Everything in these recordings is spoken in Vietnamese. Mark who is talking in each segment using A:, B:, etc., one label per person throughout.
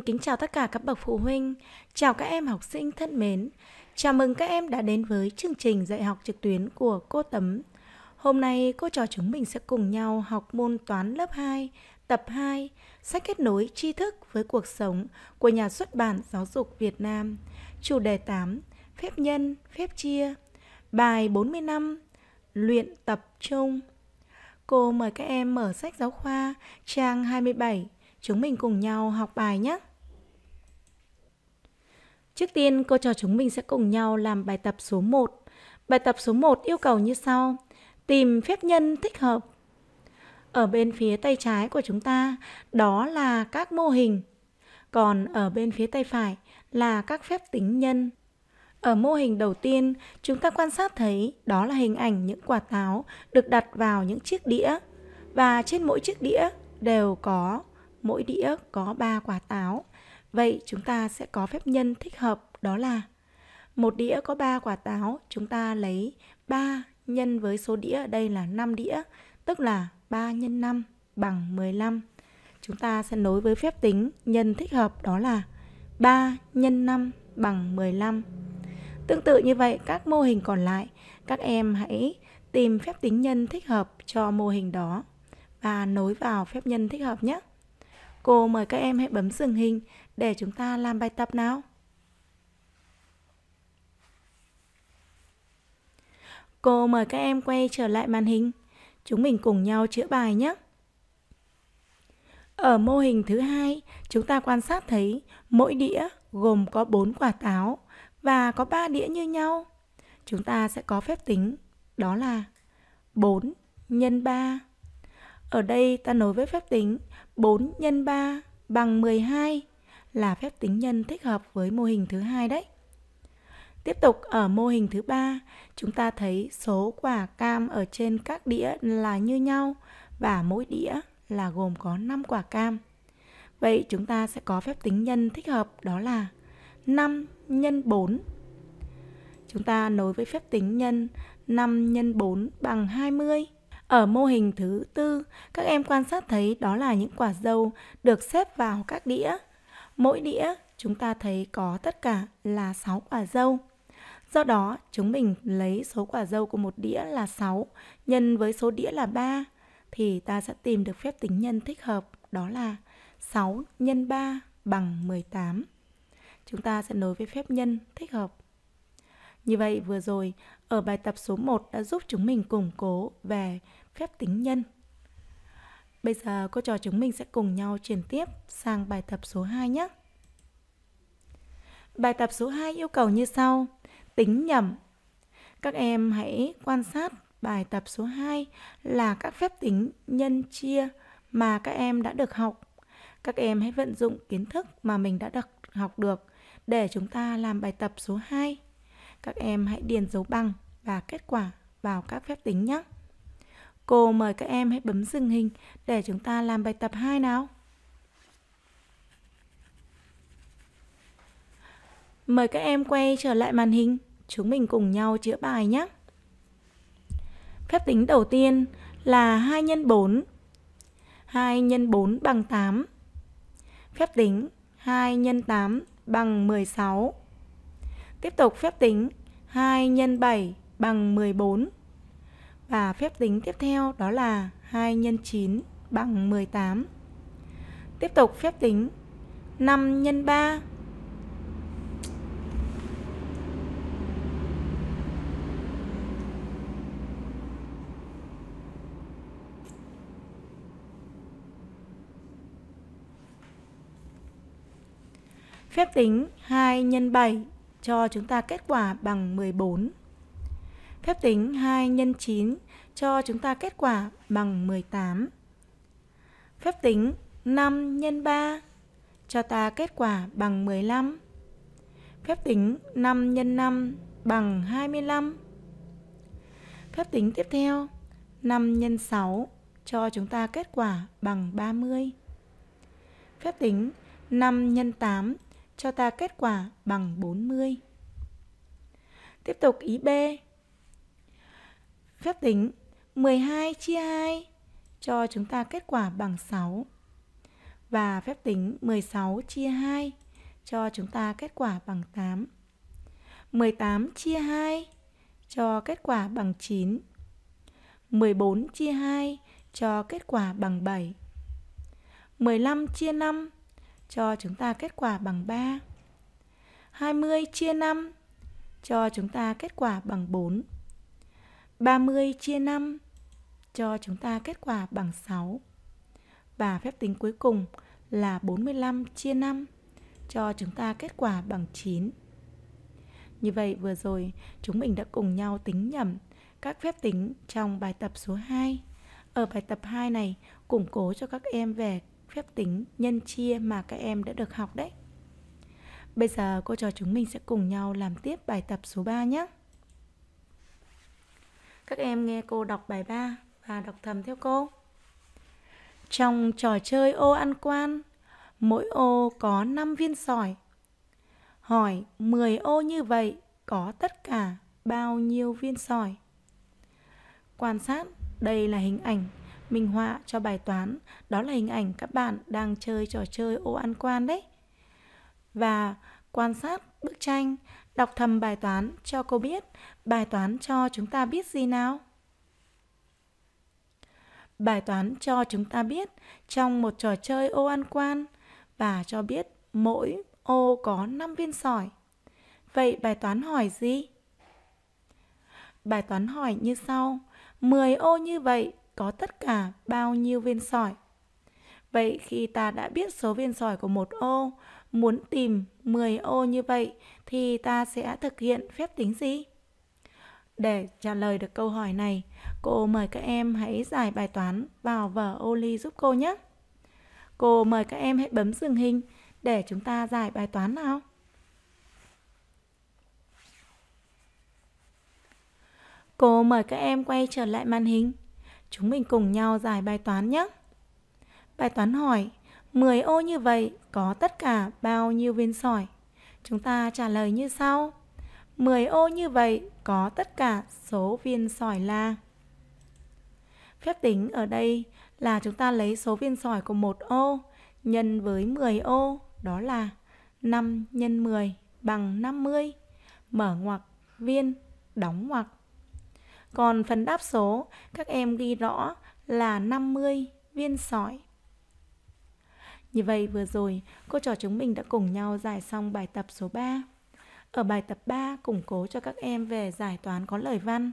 A: kính chào tất cả các bậc phụ huynh, chào các em học sinh thân mến. Chào mừng các em đã đến với chương trình dạy học trực tuyến của cô Tấm. Hôm nay cô trò chúng mình sẽ cùng nhau học môn toán lớp 2, tập 2, sách kết nối tri thức với cuộc sống của nhà xuất bản Giáo dục Việt Nam, chủ đề 8, phép nhân, phép chia, bài 40 năm, luyện tập chung. Cô mời các em mở sách giáo khoa trang 27 chúng mình cùng nhau học bài nhé. Trước tiên, cô trò chúng mình sẽ cùng nhau làm bài tập số 1. Bài tập số 1 yêu cầu như sau. Tìm phép nhân thích hợp. Ở bên phía tay trái của chúng ta, đó là các mô hình. Còn ở bên phía tay phải là các phép tính nhân. Ở mô hình đầu tiên, chúng ta quan sát thấy đó là hình ảnh những quả táo được đặt vào những chiếc đĩa. Và trên mỗi chiếc đĩa đều có, mỗi đĩa có 3 quả táo. Vậy chúng ta sẽ có phép nhân thích hợp đó là một đĩa có 3 quả táo, chúng ta lấy 3 nhân với số đĩa ở đây là 5 đĩa, tức là 3 nhân 5 bằng 15. Chúng ta sẽ nối với phép tính nhân thích hợp đó là 3 nhân 5 bằng 15. Tương tự như vậy, các mô hình còn lại, các em hãy tìm phép tính nhân thích hợp cho mô hình đó và nối vào phép nhân thích hợp nhé. Cô mời các em hãy bấm dừng hình để chúng ta làm bài tập nào. Cô mời các em quay trở lại màn hình. Chúng mình cùng nhau chữa bài nhé. Ở mô hình thứ hai, chúng ta quan sát thấy mỗi đĩa gồm có 4 quả táo và có 3 đĩa như nhau. Chúng ta sẽ có phép tính, đó là 4 nhân 3. Ở đây ta nối với phép tính 4 nhân 3 bằng 12 là phép tính nhân thích hợp với mô hình thứ hai đấy. Tiếp tục ở mô hình thứ ba, chúng ta thấy số quả cam ở trên các đĩa là như nhau và mỗi đĩa là gồm có 5 quả cam. Vậy chúng ta sẽ có phép tính nhân thích hợp đó là 5 nhân 4. Chúng ta nối với phép tính nhân 5 nhân 4 bằng 20. Ở mô hình thứ tư, các em quan sát thấy đó là những quả dâu được xếp vào các đĩa Mỗi đĩa chúng ta thấy có tất cả là 6 quả dâu. Do đó, chúng mình lấy số quả dâu của một đĩa là 6 nhân với số đĩa là 3 thì ta sẽ tìm được phép tính nhân thích hợp đó là 6 nhân 3 bằng 18. Chúng ta sẽ nối với phép nhân thích hợp. Như vậy vừa rồi, ở bài tập số 1 đã giúp chúng mình củng cố về phép tính nhân. Bây giờ cô trò chúng mình sẽ cùng nhau chuyển tiếp sang bài tập số 2 nhé. Bài tập số 2 yêu cầu như sau. Tính nhẩm. Các em hãy quan sát bài tập số 2 là các phép tính nhân chia mà các em đã được học. Các em hãy vận dụng kiến thức mà mình đã được học được để chúng ta làm bài tập số 2. Các em hãy điền dấu bằng và kết quả vào các phép tính nhé. Cô mời các em hãy bấm dừng hình để chúng ta làm bài tập 2 nào. Mời các em quay trở lại màn hình, chúng mình cùng nhau chữa bài nhé. Phép tính đầu tiên là 2 x 4. 2 x 4 bằng 8. Phép tính 2 x 8 bằng 16. Tiếp tục phép tính 2 x 7 bằng 14. Và phép tính tiếp theo đó là 2 x 9 bằng 18. Tiếp tục phép tính 5 x 3 Phép tính 2 x 7 cho chúng ta kết quả bằng 14 phép tính 2 nhân 9 cho chúng ta kết quả bằng 18. Phép tính 5 nhân 3 cho ta kết quả bằng 15. Phép tính 5 nhân 5 bằng 25. Phép tính tiếp theo 5 nhân 6 cho chúng ta kết quả bằng 30. Phép tính 5 nhân 8 cho ta kết quả bằng 40. Tiếp tục ý B, Phép tính 12 chia 2 cho chúng ta kết quả bằng 6. Và phép tính 16 chia 2 cho chúng ta kết quả bằng 8. 18 chia 2 cho kết quả bằng 9. 14 chia 2 cho kết quả bằng 7. 15 chia 5 cho chúng ta kết quả bằng 3. 20 chia 5 cho chúng ta kết quả bằng 4. 30 chia 5 cho chúng ta kết quả bằng 6. Và phép tính cuối cùng là 45 chia 5 cho chúng ta kết quả bằng 9. Như vậy vừa rồi chúng mình đã cùng nhau tính nhầm các phép tính trong bài tập số 2. Ở bài tập 2 này củng cố cho các em về phép tính nhân chia mà các em đã được học đấy. Bây giờ cô trò chúng mình sẽ cùng nhau làm tiếp bài tập số 3 nhé. Các em nghe cô đọc bài 3 và đọc thầm theo cô. Trong trò chơi ô ăn quan, mỗi ô có 5 viên sỏi. Hỏi 10 ô như vậy có tất cả bao nhiêu viên sỏi? Quan sát, đây là hình ảnh minh họa cho bài toán, đó là hình ảnh các bạn đang chơi trò chơi ô ăn quan đấy. Và quan sát bức tranh Đọc thầm bài toán cho cô biết, bài toán cho chúng ta biết gì nào? Bài toán cho chúng ta biết trong một trò chơi ô ăn quan và cho biết mỗi ô có 5 viên sỏi. Vậy bài toán hỏi gì? Bài toán hỏi như sau, 10 ô như vậy có tất cả bao nhiêu viên sỏi? Vậy khi ta đã biết số viên sỏi của một ô, muốn tìm 10 ô như vậy thì ta sẽ thực hiện phép tính gì? Để trả lời được câu hỏi này, cô mời các em hãy giải bài toán vào vở ô ly giúp cô nhé. Cô mời các em hãy bấm dừng hình để chúng ta giải bài toán nào. Cô mời các em quay trở lại màn hình. Chúng mình cùng nhau giải bài toán nhé. Bài toán hỏi 10 ô như vậy có tất cả bao nhiêu viên sỏi? Chúng ta trả lời như sau. 10 ô như vậy có tất cả số viên sỏi là Phép tính ở đây là chúng ta lấy số viên sỏi của một ô nhân với 10 ô đó là 5 nhân 10 bằng 50 mở ngoặc viên đóng ngoặc. Còn phần đáp số các em ghi rõ là 50 viên sỏi như vậy vừa rồi, cô trò chúng mình đã cùng nhau giải xong bài tập số 3. Ở bài tập 3, củng cố cho các em về giải toán có lời văn.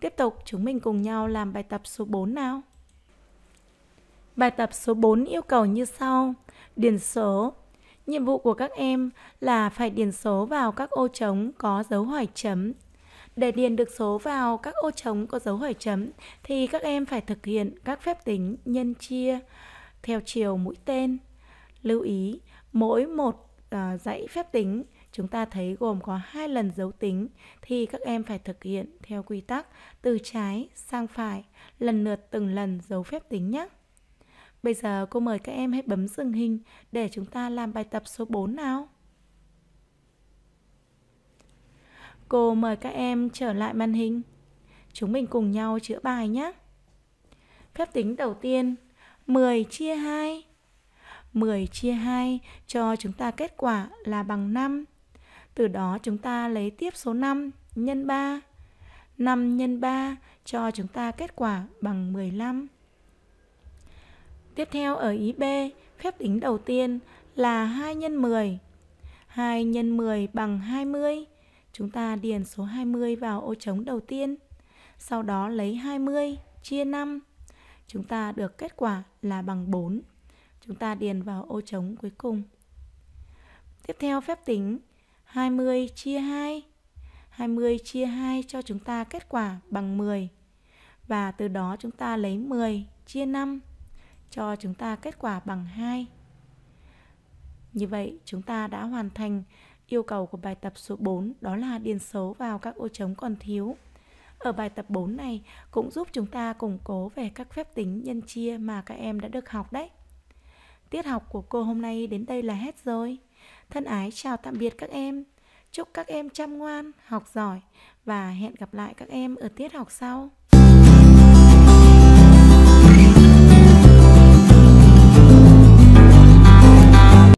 A: Tiếp tục, chúng mình cùng nhau làm bài tập số 4 nào. Bài tập số 4 yêu cầu như sau. Điền số. Nhiệm vụ của các em là phải điền số vào các ô trống có dấu hỏi chấm. Để điền được số vào các ô trống có dấu hỏi chấm thì các em phải thực hiện các phép tính nhân chia, theo chiều mũi tên. Lưu ý, mỗi một à, dãy phép tính chúng ta thấy gồm có hai lần dấu tính thì các em phải thực hiện theo quy tắc từ trái sang phải lần lượt từng lần dấu phép tính nhé. Bây giờ cô mời các em hãy bấm dừng hình để chúng ta làm bài tập số 4 nào. Cô mời các em trở lại màn hình. Chúng mình cùng nhau chữa bài nhé. Phép tính đầu tiên 10 chia 2. 10 chia 2 cho chúng ta kết quả là bằng 5. Từ đó chúng ta lấy tiếp số 5 nhân 3. 5 nhân 3 cho chúng ta kết quả bằng 15. Tiếp theo ở ý B, phép tính đầu tiên là 2 nhân 10. 2 nhân 10 bằng 20. Chúng ta điền số 20 vào ô trống đầu tiên. Sau đó lấy 20 chia 5 chúng ta được kết quả là bằng 4. Chúng ta điền vào ô trống cuối cùng. Tiếp theo phép tính 20 chia 2. 20 chia 2 cho chúng ta kết quả bằng 10. Và từ đó chúng ta lấy 10 chia 5 cho chúng ta kết quả bằng 2. Như vậy chúng ta đã hoàn thành yêu cầu của bài tập số 4 đó là điền số vào các ô trống còn thiếu. Ở bài tập 4 này cũng giúp chúng ta củng cố về các phép tính nhân chia mà các em đã được học đấy. Tiết học của cô hôm nay đến đây là hết rồi. Thân ái chào tạm biệt các em. Chúc các em chăm ngoan, học giỏi và hẹn gặp lại các em ở tiết học sau.